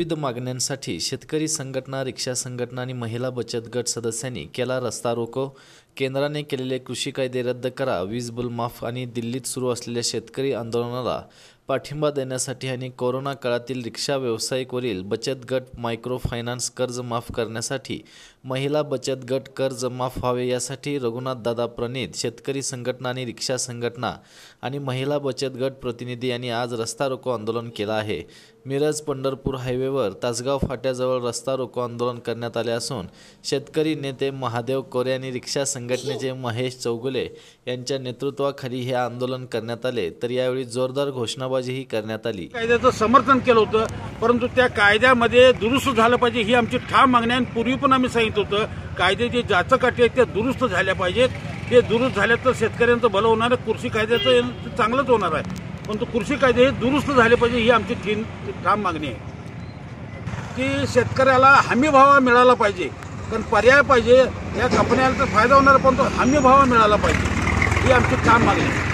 विविध मागण्यांसाठी शेतकरी संघटना रिक्षा संघटना आणि महिला बचत गट सदस्यांनी केला रस्ता रोको केंद्राने केलेले कृषी कायदे रद्द करा वीज माफ आणि दिल्लीत सुरू असलेल्या शेतकरी आंदोलनाला पाठिंबा देण्यासाठी आणि कोरोना काळातील रिक्षा व्यावसायिकवरील बचत गट मायक्रो फायनान्स कर्ज माफ करण्यासाठी महिला बचत गट कर्ज माफ व्हावे यासाठी रघुनाथ दादा प्रणित शेतकरी संघटना आणि रिक्षा संघटना आणि महिला बचत गट प्रतिनिधी यांनी आज रस्ता रोको आंदोलन केलं आहे मिरज पंढरपूर हायवेवर तासगाव फाट्याजवळ रस्ता रोको आंदोलन करण्यात आले असून शेतकरी नेते महादेव कोरे आणि रिक्षा संघटनेचे महेश चौगुले यांच्या नेतृत्वाखाली हे आंदोलन करण्यात आले तर यावेळी जोरदार घोषणाबाजी ही करण्यात आली कायद्याचं समर्थन केलं होतं परंतु त्या कायद्यामध्ये दुरुस्त झालं पाहिजे ही आमची ठाम मागणी आणि पूर्वी पण आम्ही सांगितलं होतं कायदे जे जाचकाठी आहेत त्या दुरुस्त झाल्या पाहिजेत ते दुरुस्त झाल्या तर शेतकऱ्यांचं भलं होणार आहे कृषी कायद्याचं चांगलंच होणार आहे परंतु कृषी कायदे हे दुरुस्त झाले पाहिजे ही आमची ठीन ठाम मागणी आहे की शेतकऱ्याला हमी मिळाला पाहिजे कारण पर्याय पाहिजे या कंपन्याला तर फायदा होणार पण तो हमी मिळाला पाहिजे ही आमची ठाम मागणी आहे